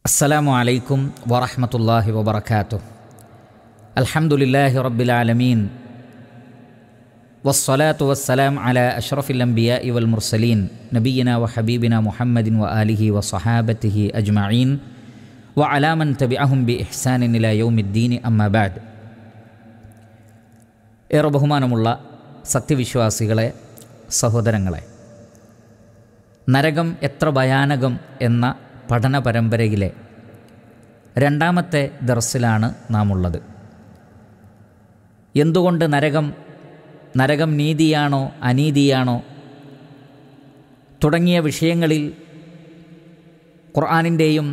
السلام عليكم ورحمة الله وبركاته الحمد لله رب العالمين والصلاة والسلام على أشرف الأنبياء والمرسلين نبينا وحبيبنا محمد وآله وصحابته أجمعين وعلى من تبعهم بإحسان إلى يوم الدين أما بعد ഏറെ ബഹുമാനമുള്ള സത്യവിശ്വാസികളെ സഹോദരങ്ങളെ നരകം എത്ര ഭയാനകം എന്ന പഠന പരമ്പരയിലെ രണ്ടാമത്തെ ദർസിലാണ് നാം ഉള്ളത് എന്തുകൊണ്ട് നരകം നരകം നീതിയാണോ അനീതിയാണോ തുടങ്ങിയ വിഷയങ്ങളിൽ ഖുർആാനിൻ്റെയും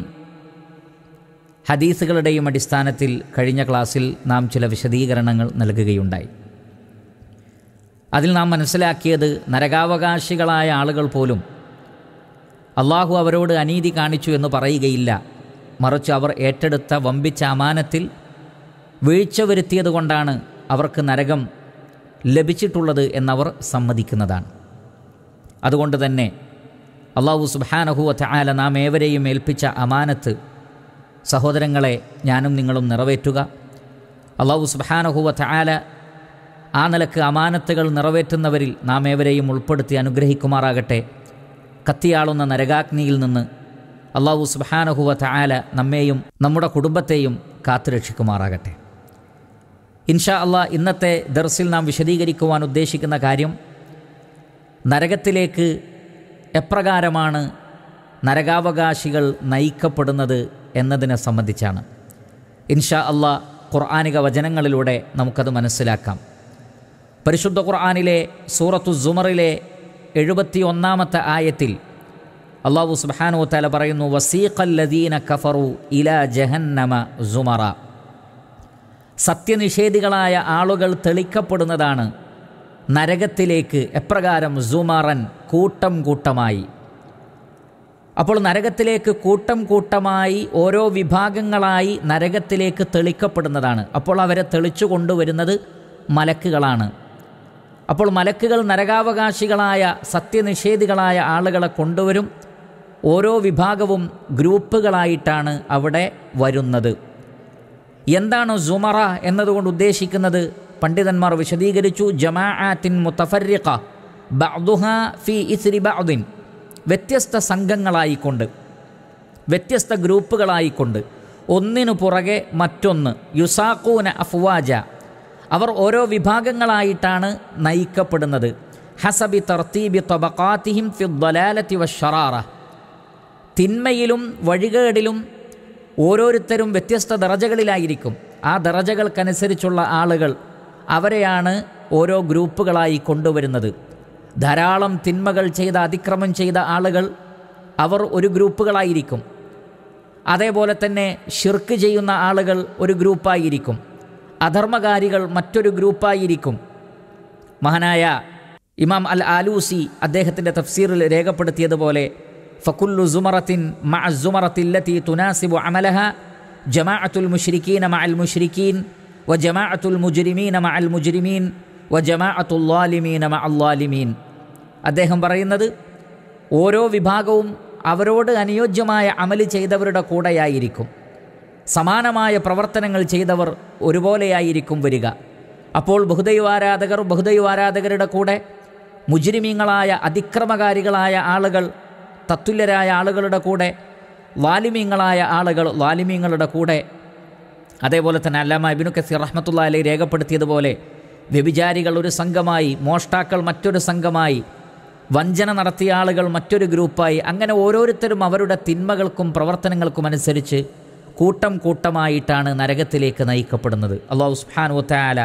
ഹദീസുകളുടെയും അടിസ്ഥാനത്തിൽ കഴിഞ്ഞ ക്ലാസ്സിൽ നാം ചില വിശദീകരണങ്ങൾ നൽകുകയുണ്ടായി അതിൽ നാം മനസ്സിലാക്കിയത് നരകാവകാശികളായ ആളുകൾ പോലും അള്ളാഹു അവരോട് അനീതി കാണിച്ചു എന്ന് പറയുകയില്ല മറിച്ച് അവർ ഏറ്റെടുത്ത വമ്പിച്ച അമാനത്തിൽ വീഴ്ച വരുത്തിയതുകൊണ്ടാണ് അവർക്ക് നരകം ലഭിച്ചിട്ടുള്ളത് എന്നവർ സമ്മതിക്കുന്നതാണ് അതുകൊണ്ട് തന്നെ അള്ളാഹു സുബാനഹു അല നാം ഏവരെയും ഏൽപ്പിച്ച അമാനത്ത് സഹോദരങ്ങളെ ഞാനും നിങ്ങളും നിറവേറ്റുക അള്ളാഹു സുബാനഹു അല ആ നിലക്ക് അമാനത്തുകൾ നിറവേറ്റുന്നവരിൽ നാം ഏവരെയും ഉൾപ്പെടുത്തി അനുഗ്രഹിക്കുമാറാകട്ടെ കത്തിയാളുന്ന നരകാഗ്നിയിൽ നിന്ന് അള്ളാഹു സുബാനഹുവ തായാല നമ്മെയും നമ്മുടെ കുടുംബത്തെയും കാത്തുരക്ഷിക്കുമാറാകട്ടെ ഇൻഷാ അള്ളാ ഇന്നത്തെ ദർസിൽ നാം വിശദീകരിക്കുവാൻ ഉദ്ദേശിക്കുന്ന കാര്യം നരകത്തിലേക്ക് എപ്രകാരമാണ് നരകാവകാശികൾ നയിക്കപ്പെടുന്നത് എന്നതിനെ സംബന്ധിച്ചാണ് ഇൻഷാ അള്ളാ ഖുർആാനിക വചനങ്ങളിലൂടെ നമുക്കത് മനസ്സിലാക്കാം പരിശുദ്ധ ഖുർആാനിലെ സൂറത്തു സുമറിലെ എഴുപത്തി ഒന്നാമത്തെ ആയത്തിൽ അള്ളാഹു സുബാനു തല പറയുന്നു വസീഖല്ലദീന കഫറു ഇല ജഹന്നമ സുമറ സത്യനിഷേധികളായ ആളുകൾ തെളിക്കപ്പെടുന്നതാണ് നരകത്തിലേക്ക് എപ്രകാരം സുമറൻ കൂട്ടം കൂട്ടമായി അപ്പോൾ നരകത്തിലേക്ക് കൂട്ടം കൂട്ടമായി ഓരോ വിഭാഗങ്ങളായി നരകത്തിലേക്ക് തെളിക്കപ്പെടുന്നതാണ് അപ്പോൾ അവരെ തെളിച്ചു കൊണ്ടുവരുന്നത് മലക്കുകളാണ് അപ്പോൾ മലക്കുകൾ നരകാവകാശികളായ സത്യനിഷേധികളായ ആളുകളെ കൊണ്ടുവരും ഓരോ വിഭാഗവും ഗ്രൂപ്പുകളായിട്ടാണ് അവിടെ വരുന്നത് എന്താണ് സുമറ എന്നതുകൊണ്ട് ഉദ്ദേശിക്കുന്നത് പണ്ഡിതന്മാർ വിശദീകരിച്ചു ജമാഅത്തിൻ മുത്തഫരിഖ ബഅദുഹ ഫി ഇസ്രി ബഅദിൻ വ്യത്യസ്ത സംഘങ്ങളായിക്കൊണ്ട് വ്യത്യസ്ത ഗ്രൂപ്പുകളായിക്കൊണ്ട് ഒന്നിനു പുറകെ മറ്റൊന്ന് യുസാക്കൂന അഫ്വാജ അവർ ഓരോ വിഭാഗങ്ങളായിട്ടാണ് നയിക്കപ്പെടുന്നത് ഹസബി തർത്തീബി തബക്കാത്തിഹിം ഫിദ്ദലാലത്തി വഷറാറ തിന്മയിലും വഴികേടിലും ഓരോരുത്തരും വ്യത്യസ്ത ദറജകളിലായിരിക്കും ആ ദറജകൾക്കനുസരിച്ചുള്ള ആളുകൾ അവരെയാണ് ഓരോ ഗ്രൂപ്പുകളായി കൊണ്ടുവരുന്നത് ധാരാളം തിന്മകൾ ചെയ്ത അതിക്രമം ചെയ്ത ആളുകൾ അവർ ഒരു ഗ്രൂപ്പുകളായിരിക്കും അതേപോലെ തന്നെ ഷിർക്ക് ചെയ്യുന്ന ആളുകൾ ഒരു ഗ്രൂപ്പായിരിക്കും അധർമ്മകാരികൾ മറ്റൊരു ഗ്രൂപ്പായിരിക്കും മഹാനായ ഇമാം അൽ ആലൂസി അദ്ദേഹത്തിൻ്റെ തഫ്സീറിൽ രേഖപ്പെടുത്തിയതുപോലെ ഫക്കുല്ലു സുമറത്തിൻ മ തുനാസിബു അമലഹ ജമാഅത്തുൽ മുഷ്രിഖീൻ മ അൽ മുഷ്രിഖീൻ വ ജമാഅത്തുൽ മുജുരിമീൻ മ അൽ മുജുരിമീൻ വ ജമാഅത്തുല്ലാലിമീൻ മ അല്ലാലിമീൻ അദ്ദേഹം പറയുന്നത് ഓരോ വിഭാഗവും അവരോട് അനുയോജ്യമായ അമല് ചെയ്തവരുടെ കൂടെയായിരിക്കും സമാനമായ പ്രവർത്തനങ്ങൾ ചെയ്തവർ ഒരുപോലെയായിരിക്കും വരിക അപ്പോൾ ബഹുദൈവാരാധകർ ബഹുദൈവാരാധകരുടെ കൂടെ മുജിരിമീങ്ങളായ അതിക്രമകാരികളായ ആളുകൾ തത്തുല്യരായ ആളുകളുടെ കൂടെ വാലിമീങ്ങളായ ആളുകൾ വാലിമീങ്ങളുടെ കൂടെ അതേപോലെ തന്നെ അല്ലാമ അബിനു കസീർ റഹ്മത്തുള്ള അലി രേഖപ്പെടുത്തിയതുപോലെ വ്യഭിചാരികൾ ഒരു സംഘമായി മോഷ്ടാക്കൾ മറ്റൊരു സംഘമായി വഞ്ചന നടത്തിയ ആളുകൾ മറ്റൊരു ഗ്രൂപ്പായി അങ്ങനെ ഓരോരുത്തരും അവരുടെ തിന്മകൾക്കും പ്രവർത്തനങ്ങൾക്കും അനുസരിച്ച് കൂട്ടം കൂട്ടമായിട്ടാണ് നരകത്തിലേക്ക് നയിക്കപ്പെടുന്നത് അള്ളാഹു സുഹാൻ ഒത്തായാല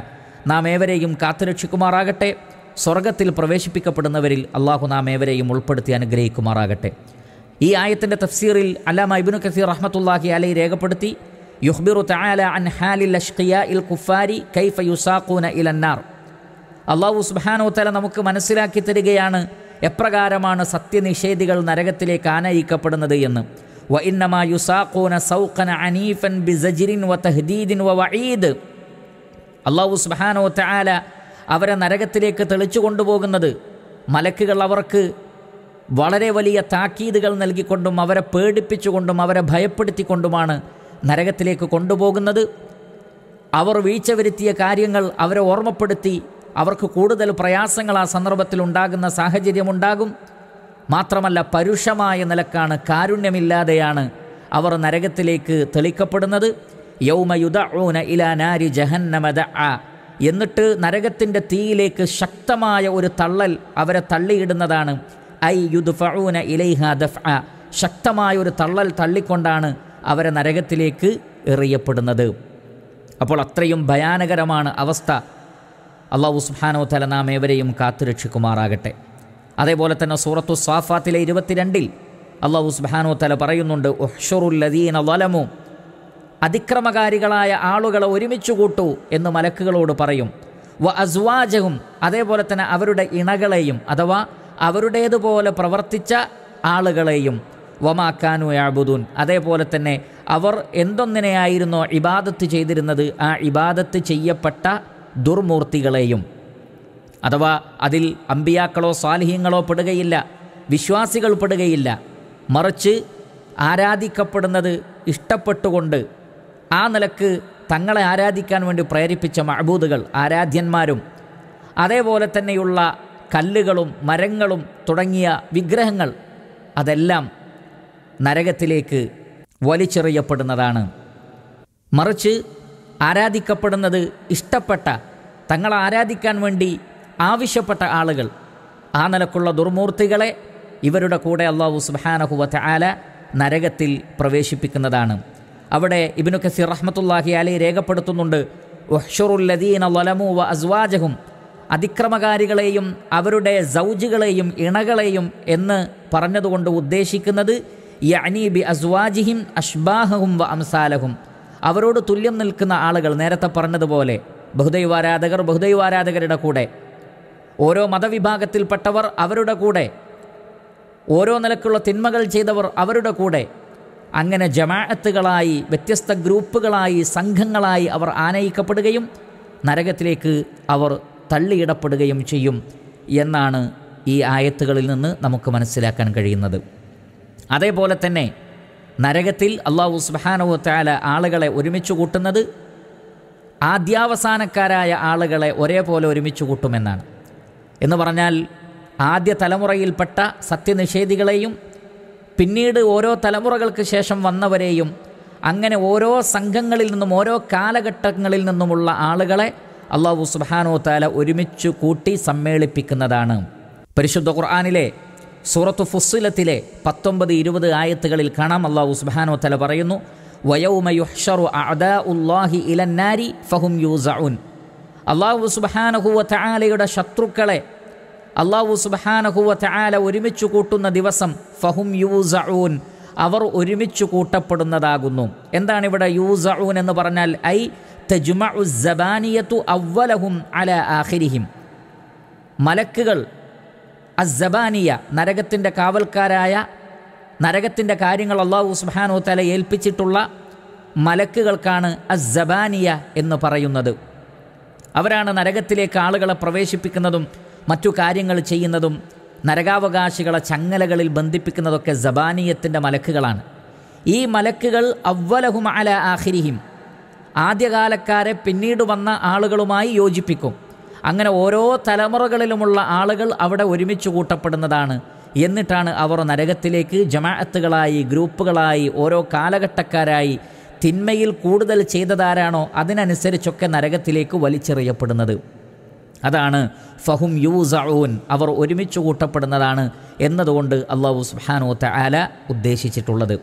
നാം ഏവരെയും കാത്തുരക്ഷിക്കുമാറാകട്ടെ സ്വർഗത്തിൽ പ്രവേശിപ്പിക്കപ്പെടുന്നവരിൽ അള്ളാഹു നാം ഏവരെയും ഉൾപ്പെടുത്തി അനുഗ്രഹിക്കുമാറാകട്ടെ ഈ ആയത്തിൻ്റെ തഫ്സീറിൽ അല്ലാമ ഇബിനു കസീർ റഹ്മത്തുല്ലാഹി അലൈ രേഖപ്പെടുത്തി യുഹ്ബിറു തആല അൻ ഹാലിൽ അഷ്ഖിയ ഇൽ കുഫാരി കൈഫ യുസാഖൂന ഇലന്നാർ അള്ളാഹു സുബാനോ തല നമുക്ക് മനസ്സിലാക്കി തരികയാണ് എപ്രകാരമാണ് സത്യനിഷേധികൾ നരകത്തിലേക്ക് ആനയിക്കപ്പെടുന്നത് എന്ന് വ യുസാഖൂന സൗഖന അനീഫൻ ബിസജിരിൻ വ തഹദീദിൻ വ വഈദ് അള്ളാഹു സുബാനോ തആല അവരെ നരകത്തിലേക്ക് തെളിച്ചു കൊണ്ടുപോകുന്നത് മലക്കുകൾ അവർക്ക് വളരെ വലിയ താക്കീതുകൾ നൽകിക്കൊണ്ടും അവരെ പേടിപ്പിച്ചുകൊണ്ടും അവരെ ഭയപ്പെടുത്തിക്കൊണ്ടുമാണ് നരകത്തിലേക്ക് കൊണ്ടുപോകുന്നത് അവർ വീഴ്ച വരുത്തിയ കാര്യങ്ങൾ അവരെ ഓർമ്മപ്പെടുത്തി അവർക്ക് കൂടുതൽ പ്രയാസങ്ങൾ ആ സന്ദർഭത്തിൽ ഉണ്ടാകുന്ന സാഹചര്യമുണ്ടാകും മാത്രമല്ല പരുഷമായ നിലക്കാണ് കാരുണ്യമില്ലാതെയാണ് അവർ നരകത്തിലേക്ക് തെളിക്കപ്പെടുന്നത് യൗമയുദഊന ഇലാ നാരി ജഹന്നമദ എന്നിട്ട് നരകത്തിൻ്റെ തീയിലേക്ക് ശക്തമായ ഒരു തള്ളൽ അവരെ തള്ളിയിടുന്നതാണ് ഐ യുദ്ഫഊന ഇലൈഹ ദഫ് ശക്തമായ ഒരു തള്ളൽ തള്ളിക്കൊണ്ടാണ് അവരെ നരകത്തിലേക്ക് എറിയപ്പെടുന്നത് അപ്പോൾ അത്രയും ഭയാനകരമാണ് അവസ്ഥ അള്ളാഹു സുബാനോ തല നാം ഏവരെയും കാത്തുരക്ഷിക്കുമാറാകട്ടെ അതേപോലെ തന്നെ സൂറത്തു സാഫാത്തിലെ ഇരുപത്തിരണ്ടിൽ അള്ളാഹു സുബാനോ തല പറയുന്നുണ്ട് അതിക്രമകാരികളായ ആളുകളെ ഒരുമിച്ച് കൂട്ടൂ എന്ന് മലക്കുകളോട് പറയും വ അസ്വാജവും അതേപോലെ തന്നെ അവരുടെ ഇണകളെയും അഥവാ അവരുടേതുപോലെ പ്രവർത്തിച്ച ആളുകളെയും വമാക്കാനു യാബുദൂൻ അതേപോലെ തന്നെ അവർ എന്തൊന്നിനെയായിരുന്നോ ഇബാദത്ത് ചെയ്തിരുന്നത് ആ ഇബാദത്ത് ചെയ്യപ്പെട്ട ദുർമൂർത്തികളെയും അഥവാ അതിൽ അമ്പിയാക്കളോ സ്വാലിഹ്യങ്ങളോ പെടുകയില്ല വിശ്വാസികൾ പെടുകയില്ല മറിച്ച് ആരാധിക്കപ്പെടുന്നത് ഇഷ്ടപ്പെട്ടുകൊണ്ട് ആ നിലക്ക് തങ്ങളെ ആരാധിക്കാൻ വേണ്ടി പ്രേരിപ്പിച്ച മഹബൂദുകൾ ആരാധ്യന്മാരും അതേപോലെ തന്നെയുള്ള കല്ലുകളും മരങ്ങളും തുടങ്ങിയ വിഗ്രഹങ്ങൾ അതെല്ലാം നരകത്തിലേക്ക് വലിച്ചെറിയപ്പെടുന്നതാണ് മറിച്ച് ആരാധിക്കപ്പെടുന്നത് ഇഷ്ടപ്പെട്ട തങ്ങളെ ആരാധിക്കാൻ വേണ്ടി ആവശ്യപ്പെട്ട ആളുകൾ ആ നിലക്കുള്ള ദുർമൂർത്തികളെ ഇവരുടെ കൂടെ അള്ളാഹു സുബാനഹുവത്ത് ആല നരകത്തിൽ പ്രവേശിപ്പിക്കുന്നതാണ് അവിടെ ഇബിനു കസി റഹ്മത്തുല്ലാഹി അലി രേഖപ്പെടുത്തുന്നുണ്ട് ഒഹ്ഷറുല്ലദീൻ അസ്വാജഹും അതിക്രമകാരികളെയും അവരുടെ സൗജികളെയും ഇണകളെയും എന്ന് പറഞ്ഞതുകൊണ്ട് ഉദ്ദേശിക്കുന്നത് യഅനി ബി അസ്വാജിഹിം അഷ്ബാഹും വ അംസാലഹും അവരോട് തുല്യം നിൽക്കുന്ന ആളുകൾ നേരത്തെ പറഞ്ഞതുപോലെ ബഹുദൈവാരാധകർ ബഹുദൈവാരാധകരുടെ കൂടെ ഓരോ മതവിഭാഗത്തിൽപ്പെട്ടവർ അവരുടെ കൂടെ ഓരോ നിലക്കുള്ള തിന്മകൾ ചെയ്തവർ അവരുടെ കൂടെ അങ്ങനെ ജമാഅത്തുകളായി വ്യത്യസ്ത ഗ്രൂപ്പുകളായി സംഘങ്ങളായി അവർ ആനയിക്കപ്പെടുകയും നരകത്തിലേക്ക് അവർ തള്ളിയിടപ്പെടുകയും ചെയ്യും എന്നാണ് ഈ ആയത്തുകളിൽ നിന്ന് നമുക്ക് മനസ്സിലാക്കാൻ കഴിയുന്നത് അതേപോലെ തന്നെ നരകത്തിൽ അള്ളാഹു സുബാനോ താല ആളുകളെ ഒരുമിച്ച് കൂട്ടുന്നത് ആദ്യാവസാനക്കാരായ ആളുകളെ ഒരേപോലെ ഒരുമിച്ച് കൂട്ടുമെന്നാണ് എന്ന് പറഞ്ഞാൽ ആദ്യ തലമുറയിൽപ്പെട്ട സത്യനിഷേധികളെയും പിന്നീട് ഓരോ തലമുറകൾക്ക് ശേഷം വന്നവരെയും അങ്ങനെ ഓരോ സംഘങ്ങളിൽ നിന്നും ഓരോ കാലഘട്ടങ്ങളിൽ നിന്നുമുള്ള ആളുകളെ അള്ളാഹു സുബാനോ താല ഒരുമിച്ച് കൂട്ടി സമ്മേളിപ്പിക്കുന്നതാണ് പരിശുദ്ധ ഖുർആാനിലെ സൂറത്തു ഫുസ്സിലത്തിലെ പത്തൊമ്പത് ഇരുപത് ആയത്തുകളിൽ കാണാം അള്ളാഹു സുബാനോ താല പറയുന്നു ഇലന്നാരി ഫഹും അള്ളാഹു സുബാനഹുവ ശത്രുക്കളെ അള്ളാഹു സുബഹാനഹുവ ഒരുമിച്ച് കൂട്ടുന്ന ദിവസം ഫഹും യൂസഊൻ അവർ ഒരുമിച്ച് കൂട്ടപ്പെടുന്നതാകുന്നു എന്താണ് ഇവിടെ യൂസഊൻ എന്ന് പറഞ്ഞാൽ ഐ തജുമഉസബാനിയത്തു അവലഹും അല ആഹിരിഹിം മലക്കുകൾ അസബാനിയ നരകത്തിൻ്റെ കാവൽക്കാരായ നരകത്തിൻ്റെ കാര്യങ്ങൾ അള്ളാഹു സുബാനു തല ഏൽപ്പിച്ചിട്ടുള്ള മലക്കുകൾക്കാണ് അസബാനിയ എന്ന് പറയുന്നത് അവരാണ് നരകത്തിലേക്ക് ആളുകളെ പ്രവേശിപ്പിക്കുന്നതും മറ്റു കാര്യങ്ങൾ ചെയ്യുന്നതും നരകാവകാശികളെ ചങ്ങലകളിൽ ബന്ധിപ്പിക്കുന്നതൊക്കെ ജബാനീയത്തിൻ്റെ മലക്കുകളാണ് ഈ മലക്കുകൾ അവ്വലഹും അല ആഹിരിഹിം ആദ്യകാലക്കാരെ പിന്നീട് വന്ന ആളുകളുമായി യോജിപ്പിക്കും അങ്ങനെ ഓരോ തലമുറകളിലുമുള്ള ആളുകൾ അവിടെ ഒരുമിച്ച് കൂട്ടപ്പെടുന്നതാണ് എന്നിട്ടാണ് അവർ നരകത്തിലേക്ക് ജമാഅത്തുകളായി ഗ്രൂപ്പുകളായി ഓരോ കാലഘട്ടക്കാരായി തിന്മയിൽ കൂടുതൽ ചെയ്തതാരാണോ അതിനനുസരിച്ചൊക്കെ നരകത്തിലേക്ക് വലിച്ചെറിയപ്പെടുന്നത് അതാണ് ഫഹും യൂസഊൻ അവർ ഒരുമിച്ച് കൂട്ടപ്പെടുന്നതാണ് എന്നതുകൊണ്ട് അള്ളാഹു സുബാനോത്ത ആല ഉദ്ദേശിച്ചിട്ടുള്ളത്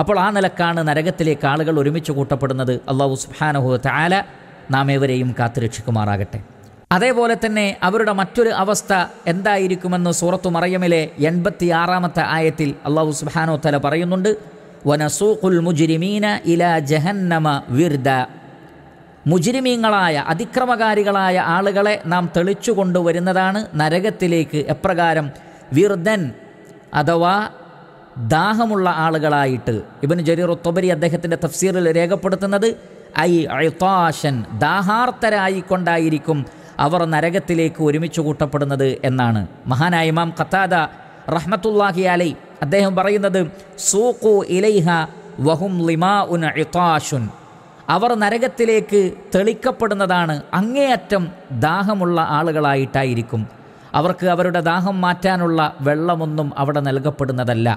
അപ്പോൾ ആ നിലക്കാണ് നരകത്തിലേക്ക് ആളുകൾ ഒരുമിച്ച് കൂട്ടപ്പെടുന്നത് അള്ളാഹു സുബാനഹുത്ത ആല നാം ഏവരെയും കാത്തുരക്ഷിക്കുമാറാകട്ടെ അതേപോലെ തന്നെ അവരുടെ മറ്റൊരു അവസ്ഥ എന്തായിരിക്കുമെന്ന് സൂറത്തു മറയമിലെ എൺപത്തി ആറാമത്തെ ആയത്തിൽ അള്ളാഹു സുബാനോ തല പറയുന്നുണ്ട് വനസൂഖുൽ മുജിരിമീന ഇല ജഹന്നമ വിർദ മുജിരിമീങ്ങളായ അതിക്രമകാരികളായ ആളുകളെ നാം തെളിച്ചു കൊണ്ടുവരുന്നതാണ് നരകത്തിലേക്ക് എപ്രകാരം വിർദ്ധൻ അഥവാ ദാഹമുള്ള ആളുകളായിട്ട് ഇബിന് ജരീർ ഒത്തബരി അദ്ദേഹത്തിൻ്റെ തഫ്സീറിൽ രേഖപ്പെടുത്തുന്നത് ഐ അഴുത്താശൻ ദാഹാർത്തരായിക്കൊണ്ടായിരിക്കും അവർ നരകത്തിലേക്ക് ഒരുമിച്ച് കൂട്ടപ്പെടുന്നത് എന്നാണ് മഹാനായ ഇമാം കത്താദ റഹ്മത്തുല്ലാഹി അലൈ അദ്ദേഹം പറയുന്നത് സൂഖു ഇലൈഹ വഹും ലിമാ ഉൻ അഴുത്താശുൻ അവർ നരകത്തിലേക്ക് തെളിക്കപ്പെടുന്നതാണ് അങ്ങേയറ്റം ദാഹമുള്ള ആളുകളായിട്ടായിരിക്കും അവർക്ക് അവരുടെ ദാഹം മാറ്റാനുള്ള വെള്ളമൊന്നും അവിടെ നൽകപ്പെടുന്നതല്ല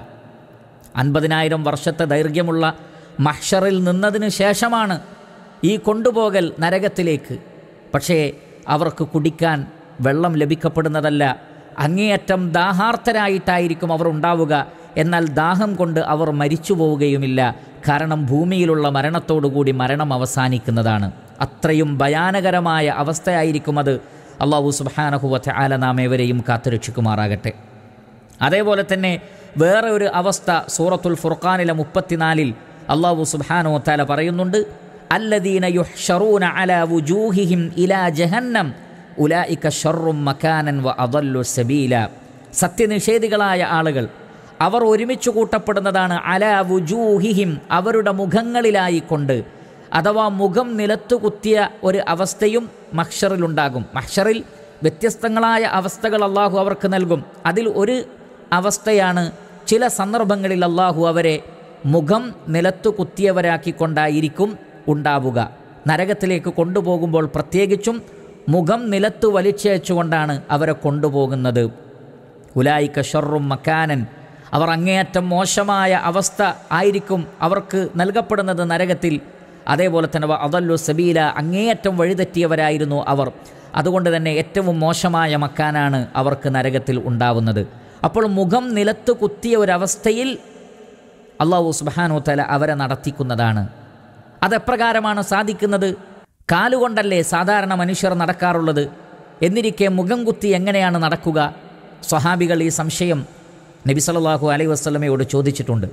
അൻപതിനായിരം വർഷത്തെ ദൈർഘ്യമുള്ള മഹ്ഷറിൽ നിന്നതിന് ശേഷമാണ് ഈ കൊണ്ടുപോകൽ നരകത്തിലേക്ക് പക്ഷേ അവർക്ക് കുടിക്കാൻ വെള്ളം ലഭിക്കപ്പെടുന്നതല്ല അങ്ങേയറ്റം ദാഹാർത്ഥരായിട്ടായിരിക്കും അവർ ഉണ്ടാവുക എന്നാൽ ദാഹം കൊണ്ട് അവർ മരിച്ചു പോവുകയുമില്ല കാരണം ഭൂമിയിലുള്ള മരണത്തോടുകൂടി മരണം അവസാനിക്കുന്നതാണ് അത്രയും ഭയാനകരമായ അവസ്ഥയായിരിക്കും അത് അള്ളാഹു സുബാനഹുവത്ത് ആല നാം ഏവരെയും കാത്തുരക്ഷിക്കുമാറാകട്ടെ അതേപോലെ തന്നെ വേറെ ഒരു അവസ്ഥ സൂറത്തുൽ ഫുർഖാനിലെ മുപ്പത്തിനാലിൽ അള്ളാഹു സുബാനോ താല പറയുന്നുണ്ട് അല്ലദീന വുജൂഹിഹിം ഇലാ ജഹന്നം വ അദല്ലു സബീല സത്യനിഷേധികളായ ആളുകൾ അവർ ഒരുമിച്ച് കൂട്ടപ്പെടുന്നതാണ് അല വുജൂഹിഹിം അവരുടെ മുഖങ്ങളിലായിക്കൊണ്ട് അഥവാ മുഖം നിലത്തു കുത്തിയ ഒരു അവസ്ഥയും മഹ്ഷറിലുണ്ടാകും മഹ്ഷറിൽ വ്യത്യസ്തങ്ങളായ അവസ്ഥകൾ അള്ളാഹു അവർക്ക് നൽകും അതിൽ ഒരു അവസ്ഥയാണ് ചില സന്ദർഭങ്ങളിൽ അള്ളാഹു അവരെ മുഖം നിലത്തു കുത്തിയവരാക്കിക്കൊണ്ടായിരിക്കും ഉണ്ടാവുക നരകത്തിലേക്ക് കൊണ്ടുപോകുമ്പോൾ പ്രത്യേകിച്ചും മുഖം നിലത്തു വലിച്ചയച്ചുകൊണ്ടാണ് അവരെ കൊണ്ടുപോകുന്നത് ഉലായിക്ക ഷൊറും മക്കാനൻ അവർ അങ്ങേയറ്റം മോശമായ അവസ്ഥ ആയിരിക്കും അവർക്ക് നൽകപ്പെടുന്നത് നരകത്തിൽ അതേപോലെ തന്നെ അതല്ലു സബീല അങ്ങേയറ്റം വഴിതെറ്റിയവരായിരുന്നു അവർ അതുകൊണ്ട് തന്നെ ഏറ്റവും മോശമായ മക്കാനാണ് അവർക്ക് നരകത്തിൽ ഉണ്ടാവുന്നത് അപ്പോൾ മുഖം നിലത്ത് കുത്തിയ ഒരവസ്ഥയിൽ അള്ളാഹു സുബാനോ തല അവരെ നടത്തിക്കുന്നതാണ് അതെപ്രകാരമാണ് സാധിക്കുന്നത് കാലുകൊണ്ടല്ലേ സാധാരണ മനുഷ്യർ നടക്കാറുള്ളത് എന്നിരിക്കെ മുഖം കുത്തി എങ്ങനെയാണ് നടക്കുക സ്വഹാബികൾ ഈ സംശയം നബി സല്ലാഹു അലൈ വസ്ലമയോട് ചോദിച്ചിട്ടുണ്ട്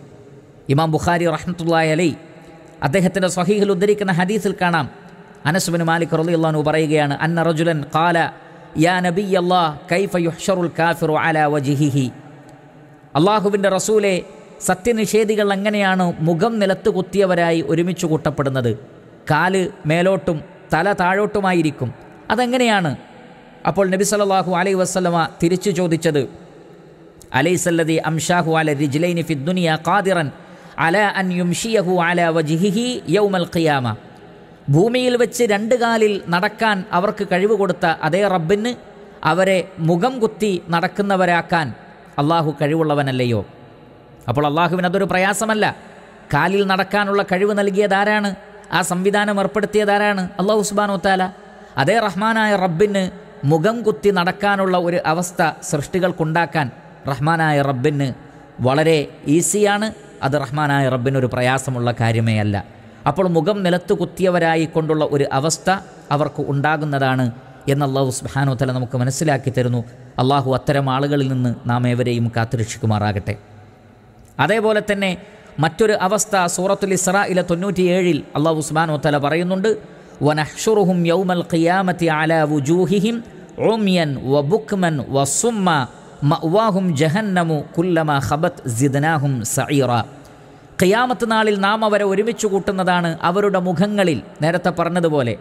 ഇമാം ബുഖാരി റഹ്മത്തുല്ലാഹി അലൈ അദ്ദേഹത്തിൻ്റെ സ്വഹീഹിൽ ഉദ്ധരിക്കുന്ന ഹദീസിൽ കാണാം അനസ്ബിൻ മാലിക് റലിയുള്ളു പറയുകയാണ് അന്ന റജുലൻ കാല യാ നബി അല്ലാ കൈഫ യുഷറുൽ കാഫിറു അല വജിഹിഹി അള്ളാഹുവിൻ്റെ റസൂലെ സത്യനിഷേധികൾ എങ്ങനെയാണ് മുഖം നിലത്ത് കുത്തിയവരായി ഒരുമിച്ച് കൂട്ടപ്പെടുന്നത് കാല് മേലോട്ടും തല താഴോട്ടുമായിരിക്കും അതെങ്ങനെയാണ് അപ്പോൾ നബി സല്ലാഹു അലൈ വസ്ലമ തിരിച്ചു ചോദിച്ചത് ഖാദിറൻ അൻ അല വജിഹിഹി യൗമൽ ഖിയാമ ഭൂമിയിൽ വെച്ച് രണ്ട് കാലിൽ നടക്കാൻ അവർക്ക് കഴിവ് കൊടുത്ത അതേ റബ്ബിന് അവരെ മുഖം കുത്തി നടക്കുന്നവരാക്കാൻ അള്ളാഹു കഴിവുള്ളവനല്ലയോ അപ്പോൾ അള്ളാഹുവിന് അതൊരു പ്രയാസമല്ല കാലിൽ നടക്കാനുള്ള കഴിവ് നൽകിയതാരാണ് ആ സംവിധാനം ഏർപ്പെടുത്തിയതാരാണ് അള്ളാഹു സുബാനോ താല അതേ റഹ്മാനായ റബ്ബിന് മുഖം കുത്തി നടക്കാനുള്ള ഒരു അവസ്ഥ സൃഷ്ടികൾക്കുണ്ടാക്കാൻ റഹ്മാനായ റബ്ബിന് വളരെ ഈസിയാണ് അത് റഹ്മാനായ റബ്ബിന് ഒരു പ്രയാസമുള്ള കാര്യമേ അല്ല അപ്പോൾ മുഖം നിലത്ത് കുത്തിയവരായി കൊണ്ടുള്ള ഒരു അവസ്ഥ അവർക്ക് ഉണ്ടാകുന്നതാണ് എന്ന് അള്ളാഹു സുബാനോ തല നമുക്ക് മനസ്സിലാക്കി തരുന്നു അള്ളാഹു അത്തരം ആളുകളിൽ നിന്ന് നാം ഏവരെയും കാത്തുരക്ഷിക്കുമാറാകട്ടെ അതേപോലെ തന്നെ മറ്റൊരു അവസ്ഥ സൂറത്തുൽ ഇസ്രായിലെ തൊണ്ണൂറ്റിയേഴിൽ അള്ളാഹു സുബാനോ തല പറയുന്നുണ്ട് വനഹ്ഷുറുഹും യൗമൽ ഖിയാമത്തി അല വുജൂഹിഹിം ഓമിയൻ വബുക്മൻ വസുമ്മ മഅ്വാഹും ജഹന്നമു കുല്ലമ ഖബത് ജിദനാഹും സഈറ ഖിയാമത്ത് നാളിൽ നാം അവരെ ഒരുമിച്ച് കൂട്ടുന്നതാണ് അവരുടെ മുഖങ്ങളിൽ നേരത്തെ പറഞ്ഞതുപോലെ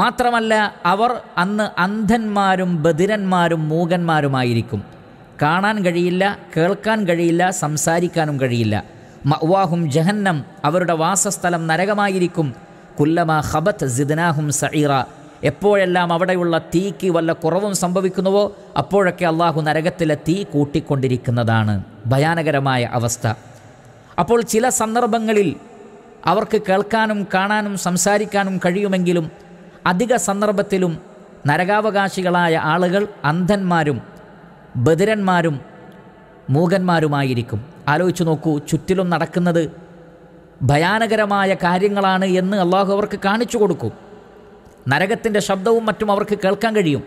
മാത്രമല്ല അവർ അന്ന് അന്ധന്മാരും ബധിരന്മാരും മൂകന്മാരുമായിരിക്കും കാണാൻ കഴിയില്ല കേൾക്കാൻ കഴിയില്ല സംസാരിക്കാനും കഴിയില്ല മഅ്വാഹും ജഹന്നം അവരുടെ വാസസ്ഥലം നരകമായിരിക്കും കുല്ലമ ഹബത്ത് ജിദനാഹും സഈറ എപ്പോഴെല്ലാം അവിടെയുള്ള തീക്ക് വല്ല കുറവും സംഭവിക്കുന്നുവോ അപ്പോഴൊക്കെ അള്ളാഹു നരകത്തിലെ തീ കൂട്ടിക്കൊണ്ടിരിക്കുന്നതാണ് ഭയാനകരമായ അവസ്ഥ അപ്പോൾ ചില സന്ദർഭങ്ങളിൽ അവർക്ക് കേൾക്കാനും കാണാനും സംസാരിക്കാനും കഴിയുമെങ്കിലും അധിക സന്ദർഭത്തിലും നരകാവകാശികളായ ആളുകൾ അന്ധന്മാരും ബദിരന്മാരും മൂകന്മാരുമായിരിക്കും ആലോചിച്ചു നോക്കൂ ചുറ്റിലും നടക്കുന്നത് ഭയാനകരമായ കാര്യങ്ങളാണ് എന്ന് അള്ളാഹു അവർക്ക് കാണിച്ചു കൊടുക്കും നരകത്തിൻ്റെ ശബ്ദവും മറ്റും അവർക്ക് കേൾക്കാൻ കഴിയും